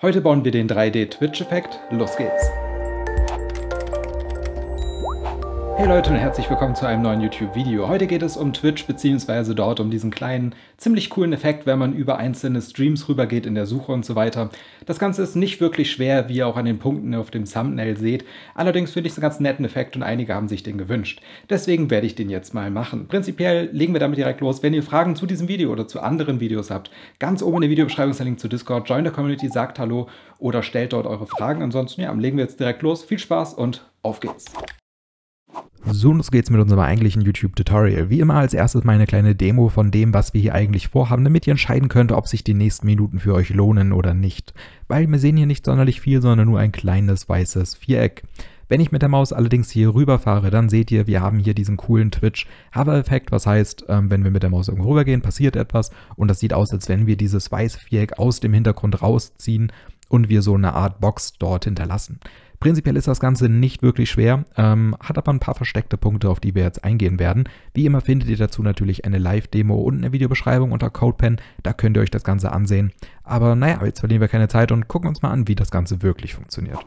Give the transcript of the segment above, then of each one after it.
Heute bauen wir den 3D-Twitch-Effekt. Los geht's! Hey Leute und herzlich willkommen zu einem neuen YouTube-Video. Heute geht es um Twitch beziehungsweise dort um diesen kleinen, ziemlich coolen Effekt, wenn man über einzelne Streams rübergeht in der Suche und so weiter. Das Ganze ist nicht wirklich schwer, wie ihr auch an den Punkten auf dem Thumbnail seht. Allerdings finde ich es einen ganz netten Effekt und einige haben sich den gewünscht. Deswegen werde ich den jetzt mal machen. Prinzipiell legen wir damit direkt los. Wenn ihr Fragen zu diesem Video oder zu anderen Videos habt, ganz oben in der Videobeschreibung ist der Link zu Discord. Join der Community, sagt Hallo oder stellt dort eure Fragen. Ansonsten ja, legen wir jetzt direkt los. Viel Spaß und auf geht's! So, los geht's mit unserem eigentlichen YouTube-Tutorial. Wie immer als erstes mal eine kleine Demo von dem, was wir hier eigentlich vorhaben, damit ihr entscheiden könnt, ob sich die nächsten Minuten für euch lohnen oder nicht. Weil wir sehen hier nicht sonderlich viel, sondern nur ein kleines weißes Viereck. Wenn ich mit der Maus allerdings hier rüberfahre, dann seht ihr, wir haben hier diesen coolen Twitch-Hover-Effekt, was heißt, ähm, wenn wir mit der Maus irgendwo rübergehen, passiert etwas und das sieht aus, als wenn wir dieses weiße Viereck aus dem Hintergrund rausziehen und wir so eine Art Box dort hinterlassen. Prinzipiell ist das Ganze nicht wirklich schwer, ähm, hat aber ein paar versteckte Punkte, auf die wir jetzt eingehen werden. Wie immer findet ihr dazu natürlich eine Live-Demo unten in der Videobeschreibung unter CodePen, da könnt ihr euch das Ganze ansehen. Aber naja, jetzt verlieren wir keine Zeit und gucken uns mal an, wie das Ganze wirklich funktioniert.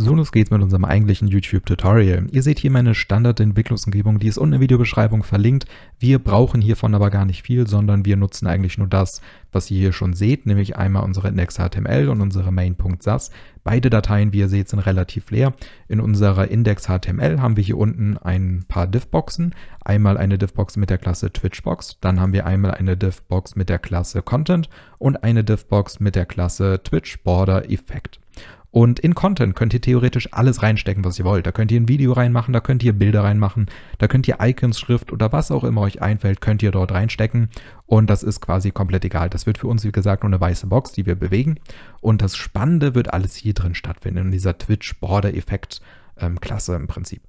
So, los geht's mit unserem eigentlichen YouTube-Tutorial. Ihr seht hier meine Standard-Entwicklungsumgebung, die ist unten in der Videobeschreibung verlinkt. Wir brauchen hiervon aber gar nicht viel, sondern wir nutzen eigentlich nur das, was ihr hier schon seht, nämlich einmal unsere Index.html und unsere Main.sas. Beide Dateien, wie ihr seht, sind relativ leer. In unserer Index.html haben wir hier unten ein paar Diffboxen. Einmal eine Diffbox mit der Klasse Twitchbox, dann haben wir einmal eine Diffbox mit der Klasse Content und eine Diffbox mit der Klasse Twitch-Border-Effekt. Und in Content könnt ihr theoretisch alles reinstecken, was ihr wollt. Da könnt ihr ein Video reinmachen, da könnt ihr Bilder reinmachen, da könnt ihr Icons, Schrift oder was auch immer euch einfällt, könnt ihr dort reinstecken. Und das ist quasi komplett egal. Das wird für uns, wie gesagt, nur eine weiße Box, die wir bewegen. Und das Spannende wird alles hier drin stattfinden, in dieser Twitch-Border-Effekt-Klasse ähm, im Prinzip.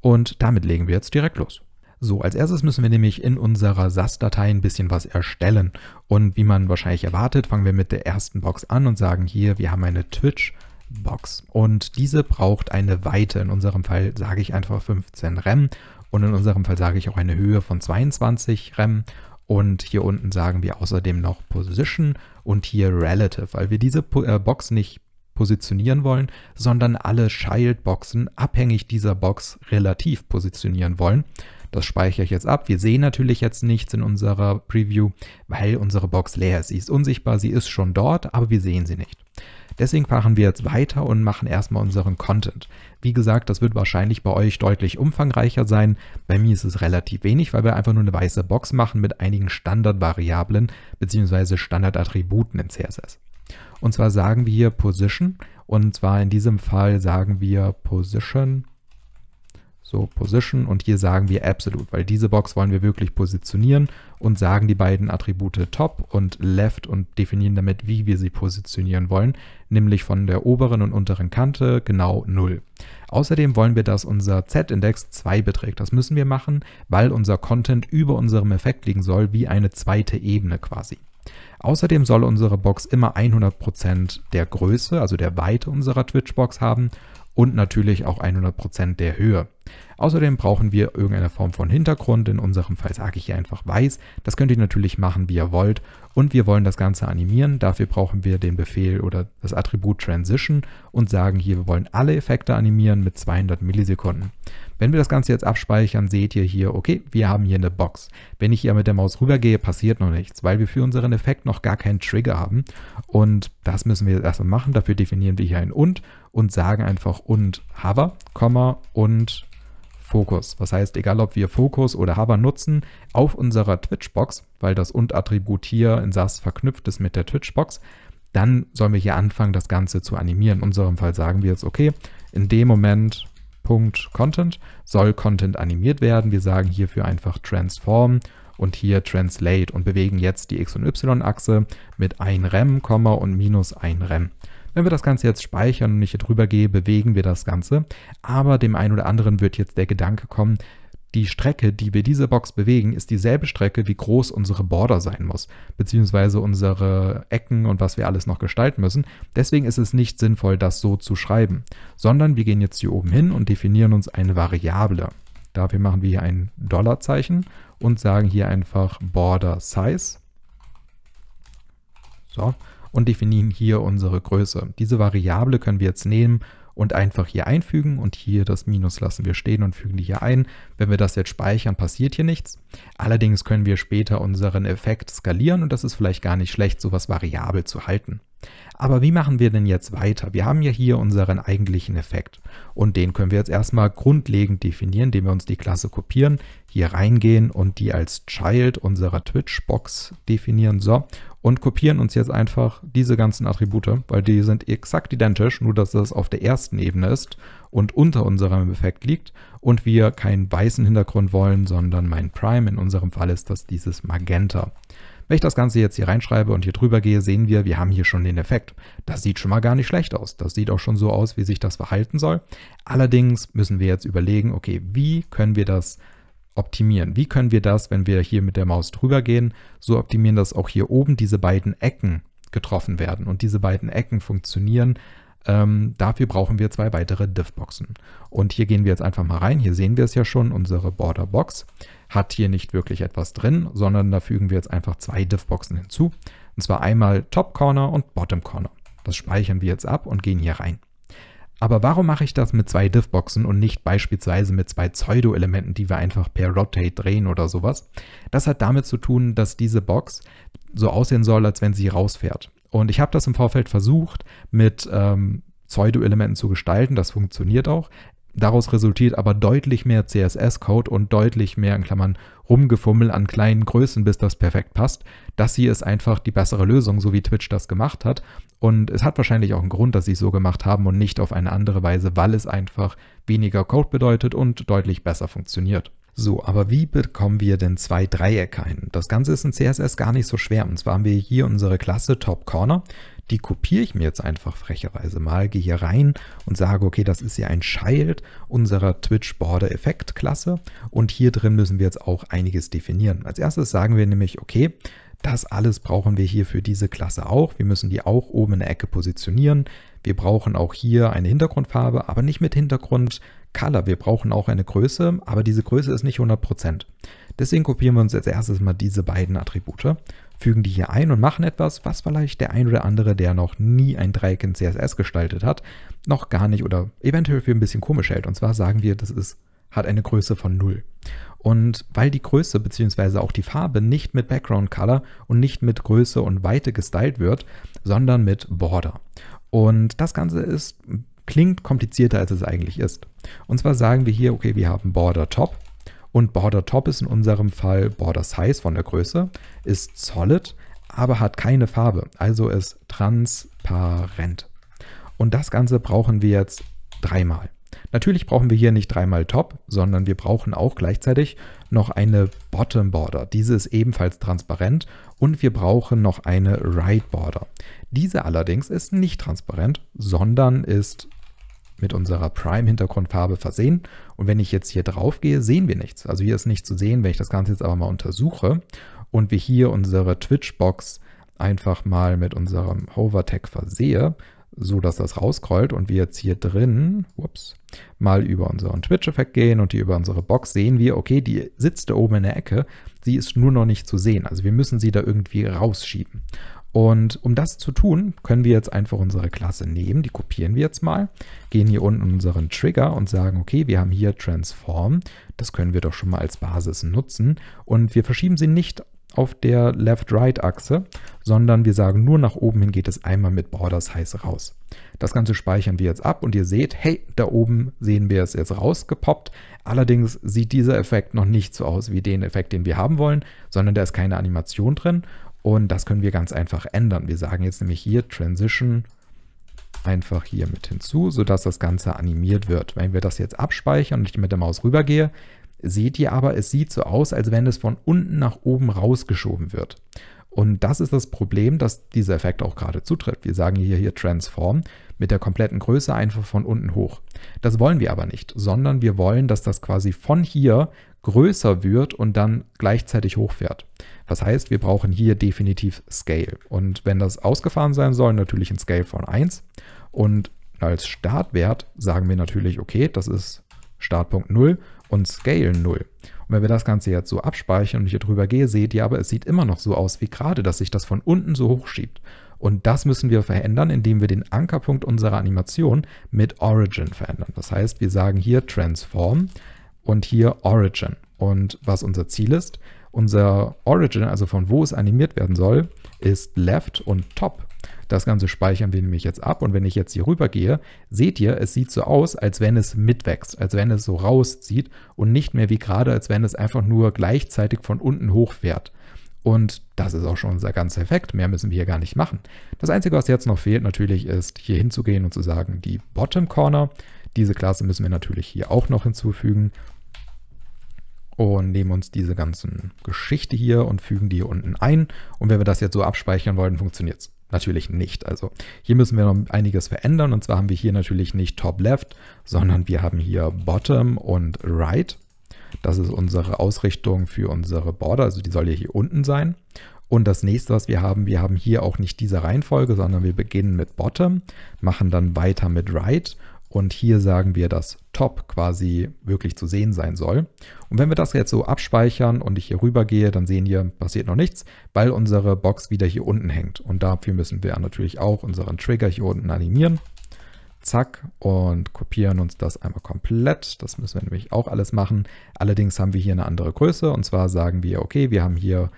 Und damit legen wir jetzt direkt los. So, als erstes müssen wir nämlich in unserer SAS-Datei ein bisschen was erstellen. Und wie man wahrscheinlich erwartet, fangen wir mit der ersten Box an und sagen hier, wir haben eine Twitch. border Box. Und diese braucht eine Weite. In unserem Fall sage ich einfach 15 Rem und in unserem Fall sage ich auch eine Höhe von 22 Rem. Und hier unten sagen wir außerdem noch Position und hier Relative, weil wir diese äh, Box nicht positionieren wollen, sondern alle Child-Boxen abhängig dieser Box relativ positionieren wollen. Das speichere ich jetzt ab. Wir sehen natürlich jetzt nichts in unserer Preview, weil unsere Box leer ist. Sie ist unsichtbar, sie ist schon dort, aber wir sehen sie nicht. Deswegen fahren wir jetzt weiter und machen erstmal unseren Content. Wie gesagt, das wird wahrscheinlich bei euch deutlich umfangreicher sein. Bei mir ist es relativ wenig, weil wir einfach nur eine weiße Box machen mit einigen Standardvariablen bzw. Standardattributen in CSS. Und zwar sagen wir hier Position und zwar in diesem Fall sagen wir Position so Position und hier sagen wir Absolute, weil diese Box wollen wir wirklich positionieren und sagen die beiden Attribute Top und Left und definieren damit, wie wir sie positionieren wollen, nämlich von der oberen und unteren Kante genau 0. Außerdem wollen wir, dass unser Z-Index 2 beträgt. Das müssen wir machen, weil unser Content über unserem Effekt liegen soll, wie eine zweite Ebene quasi. Außerdem soll unsere Box immer 100% der Größe, also der Weite unserer Twitch-Box haben und natürlich auch 100% der Höhe. Außerdem brauchen wir irgendeine Form von Hintergrund. In unserem Fall sage ich hier einfach weiß. Das könnt ihr natürlich machen, wie ihr wollt. Und wir wollen das Ganze animieren. Dafür brauchen wir den Befehl oder das Attribut Transition und sagen hier, wir wollen alle Effekte animieren mit 200 Millisekunden. Wenn wir das Ganze jetzt abspeichern, seht ihr hier, okay, wir haben hier eine Box. Wenn ich hier mit der Maus rübergehe, passiert noch nichts, weil wir für unseren Effekt noch gar keinen Trigger haben. Und das müssen wir jetzt erstmal machen. Dafür definieren wir hier ein und und sagen einfach und hover, Komma und Fokus. Was heißt, egal ob wir Fokus oder Hover nutzen, auf unserer Twitch-Box, weil das Und-Attribut hier in SAS verknüpft ist mit der Twitch-Box, dann sollen wir hier anfangen, das Ganze zu animieren. In unserem Fall sagen wir jetzt, okay, in dem Moment Punkt Content soll Content animiert werden. Wir sagen hierfür einfach Transform und hier Translate und bewegen jetzt die X- und Y-Achse mit 1 Rem, Komma und minus 1 Rem. Wenn wir das Ganze jetzt speichern und ich hier drüber gehe, bewegen wir das Ganze. Aber dem einen oder anderen wird jetzt der Gedanke kommen, die Strecke, die wir diese Box bewegen, ist dieselbe Strecke, wie groß unsere Border sein muss, beziehungsweise unsere Ecken und was wir alles noch gestalten müssen. Deswegen ist es nicht sinnvoll, das so zu schreiben, sondern wir gehen jetzt hier oben hin und definieren uns eine Variable. Dafür machen wir hier ein Dollarzeichen und sagen hier einfach Border Size. So, und definieren hier unsere Größe. Diese Variable können wir jetzt nehmen und einfach hier einfügen und hier das Minus lassen wir stehen und fügen die hier ein. Wenn wir das jetzt speichern, passiert hier nichts. Allerdings können wir später unseren Effekt skalieren und das ist vielleicht gar nicht schlecht, sowas variabel zu halten. Aber wie machen wir denn jetzt weiter? Wir haben ja hier unseren eigentlichen Effekt und den können wir jetzt erstmal grundlegend definieren, indem wir uns die Klasse kopieren, hier reingehen und die als Child unserer Twitch-Box definieren. So, und kopieren uns jetzt einfach diese ganzen Attribute, weil die sind exakt identisch, nur dass das auf der ersten Ebene ist und unter unserem Effekt liegt und wir keinen weißen Hintergrund wollen, sondern mein Prime. In unserem Fall ist das dieses Magenta. Wenn ich das Ganze jetzt hier reinschreibe und hier drüber gehe, sehen wir, wir haben hier schon den Effekt. Das sieht schon mal gar nicht schlecht aus. Das sieht auch schon so aus, wie sich das verhalten soll. Allerdings müssen wir jetzt überlegen, okay, wie können wir das optimieren? Wie können wir das, wenn wir hier mit der Maus drüber gehen, so optimieren, dass auch hier oben diese beiden Ecken getroffen werden und diese beiden Ecken funktionieren ähm, dafür brauchen wir zwei weitere Div-Boxen. Und hier gehen wir jetzt einfach mal rein. Hier sehen wir es ja schon, unsere Border-Box hat hier nicht wirklich etwas drin, sondern da fügen wir jetzt einfach zwei Div-Boxen hinzu. Und zwar einmal Top-Corner und Bottom-Corner. Das speichern wir jetzt ab und gehen hier rein. Aber warum mache ich das mit zwei Div-Boxen und nicht beispielsweise mit zwei Pseudo-Elementen, die wir einfach per Rotate drehen oder sowas? Das hat damit zu tun, dass diese Box so aussehen soll, als wenn sie rausfährt. Und ich habe das im Vorfeld versucht, mit ähm, Pseudo-Elementen zu gestalten. Das funktioniert auch. Daraus resultiert aber deutlich mehr CSS-Code und deutlich mehr in Klammern rumgefummel an kleinen Größen, bis das perfekt passt. Das hier ist einfach die bessere Lösung, so wie Twitch das gemacht hat. Und es hat wahrscheinlich auch einen Grund, dass sie es so gemacht haben und nicht auf eine andere Weise, weil es einfach weniger Code bedeutet und deutlich besser funktioniert. So, aber wie bekommen wir denn zwei Dreiecke ein? Das Ganze ist in CSS gar nicht so schwer. Und zwar haben wir hier unsere Klasse Top Corner. Die kopiere ich mir jetzt einfach frecherweise mal, gehe hier rein und sage, okay, das ist ja ein Child unserer Twitch Border Effekt Klasse. Und hier drin müssen wir jetzt auch einiges definieren. Als erstes sagen wir nämlich, okay, das alles brauchen wir hier für diese Klasse auch. Wir müssen die auch oben in der Ecke positionieren. Wir brauchen auch hier eine Hintergrundfarbe, aber nicht mit Hintergrund Color. Wir brauchen auch eine Größe, aber diese Größe ist nicht 100%. Deswegen kopieren wir uns als erstes mal diese beiden Attribute, fügen die hier ein und machen etwas, was vielleicht der ein oder andere, der noch nie ein Dreieck in CSS gestaltet hat, noch gar nicht oder eventuell für ein bisschen komisch hält. Und zwar sagen wir, das ist, hat eine Größe von 0. Und weil die Größe bzw. auch die Farbe nicht mit Background Color und nicht mit Größe und Weite gestylt wird, sondern mit Border. Und das Ganze ist Klingt komplizierter, als es eigentlich ist. Und zwar sagen wir hier, okay, wir haben Border Top und Border Top ist in unserem Fall Border Size von der Größe, ist solid, aber hat keine Farbe, also ist transparent. Und das Ganze brauchen wir jetzt dreimal. Natürlich brauchen wir hier nicht dreimal Top, sondern wir brauchen auch gleichzeitig noch eine Bottom Border. Diese ist ebenfalls transparent und wir brauchen noch eine Right Border. Diese allerdings ist nicht transparent, sondern ist mit unserer Prime-Hintergrundfarbe versehen. Und wenn ich jetzt hier drauf gehe, sehen wir nichts. Also hier ist nichts zu sehen. Wenn ich das Ganze jetzt aber mal untersuche und wir hier unsere Twitch-Box einfach mal mit unserem Hover-Tag versehe, so dass das rauscrollt und wir jetzt hier drin, ups, mal über unseren Twitch-Effekt gehen und hier über unsere Box sehen wir, okay, die sitzt da oben in der Ecke, sie ist nur noch nicht zu sehen. Also wir müssen sie da irgendwie rausschieben. Und um das zu tun, können wir jetzt einfach unsere Klasse nehmen, die kopieren wir jetzt mal, gehen hier unten in unseren Trigger und sagen, okay, wir haben hier Transform, das können wir doch schon mal als Basis nutzen und wir verschieben sie nicht auf der Left-Right-Achse, sondern wir sagen nur nach oben hin geht es einmal mit Borders heiß raus. Das Ganze speichern wir jetzt ab und ihr seht, hey, da oben sehen wir es jetzt rausgepoppt. Allerdings sieht dieser Effekt noch nicht so aus wie den Effekt, den wir haben wollen, sondern da ist keine Animation drin und das können wir ganz einfach ändern. Wir sagen jetzt nämlich hier Transition einfach hier mit hinzu, sodass das Ganze animiert wird. Wenn wir das jetzt abspeichern und ich mit der Maus rübergehe, seht ihr aber, es sieht so aus, als wenn es von unten nach oben rausgeschoben wird. Und das ist das Problem, dass dieser Effekt auch gerade zutrifft. Wir sagen hier, hier Transform mit der kompletten Größe einfach von unten hoch. Das wollen wir aber nicht, sondern wir wollen, dass das quasi von hier größer wird und dann gleichzeitig hochfährt. Das heißt, wir brauchen hier definitiv Scale. Und wenn das ausgefahren sein soll, natürlich ein Scale von 1. Und als Startwert sagen wir natürlich, okay, das ist Startpunkt 0 und Scale 0. Wenn wir das Ganze jetzt so abspeichern und ich hier drüber gehe, seht ihr aber, es sieht immer noch so aus wie gerade, dass sich das von unten so hochschiebt. Und das müssen wir verändern, indem wir den Ankerpunkt unserer Animation mit Origin verändern. Das heißt, wir sagen hier Transform und hier Origin. Und was unser Ziel ist, unser Origin, also von wo es animiert werden soll, ist Left und Top. Das Ganze speichern wir nämlich jetzt ab und wenn ich jetzt hier rüber gehe, seht ihr, es sieht so aus, als wenn es mitwächst, als wenn es so rauszieht und nicht mehr wie gerade, als wenn es einfach nur gleichzeitig von unten hochfährt. Und das ist auch schon unser ganzer Effekt. Mehr müssen wir hier gar nicht machen. Das Einzige, was jetzt noch fehlt natürlich, ist hier hinzugehen und zu sagen, die Bottom Corner. Diese Klasse müssen wir natürlich hier auch noch hinzufügen und nehmen uns diese ganzen Geschichte hier und fügen die hier unten ein. Und wenn wir das jetzt so abspeichern wollen, funktioniert es natürlich nicht. Also hier müssen wir noch einiges verändern und zwar haben wir hier natürlich nicht Top Left, sondern wir haben hier Bottom und Right. Das ist unsere Ausrichtung für unsere Border, also die soll ja hier unten sein. Und das nächste, was wir haben, wir haben hier auch nicht diese Reihenfolge, sondern wir beginnen mit Bottom, machen dann weiter mit Right und hier sagen wir, dass Top quasi wirklich zu sehen sein soll. Und wenn wir das jetzt so abspeichern und ich hier rüber gehe, dann sehen wir, passiert noch nichts, weil unsere Box wieder hier unten hängt. Und dafür müssen wir natürlich auch unseren Trigger hier unten animieren. Zack und kopieren uns das einmal komplett. Das müssen wir nämlich auch alles machen. Allerdings haben wir hier eine andere Größe und zwar sagen wir, okay, wir haben hier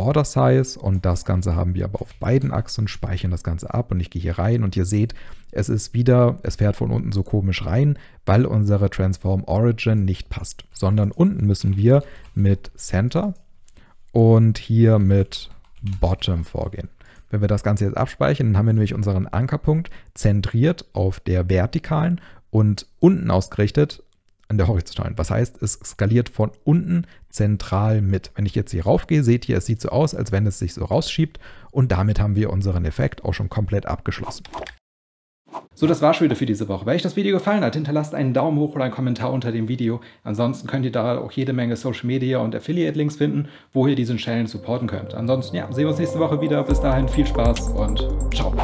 Border Size und das Ganze haben wir aber auf beiden Achsen, speichern das Ganze ab und ich gehe hier rein und ihr seht, es ist wieder, es fährt von unten so komisch rein, weil unsere Transform Origin nicht passt, sondern unten müssen wir mit Center und hier mit Bottom vorgehen. Wenn wir das Ganze jetzt abspeichern, dann haben wir nämlich unseren Ankerpunkt zentriert auf der vertikalen und unten ausgerichtet an der horizontalen. Was heißt, es skaliert von unten zentral mit. Wenn ich jetzt hier raufgehe, seht ihr, es sieht so aus, als wenn es sich so rausschiebt und damit haben wir unseren Effekt auch schon komplett abgeschlossen. So, das war's schon wieder für diese Woche. Wenn euch das Video gefallen hat, hinterlasst einen Daumen hoch oder einen Kommentar unter dem Video. Ansonsten könnt ihr da auch jede Menge Social Media und Affiliate-Links finden, wo ihr diesen Channel supporten könnt. Ansonsten, ja, sehen wir uns nächste Woche wieder. Bis dahin, viel Spaß und ciao.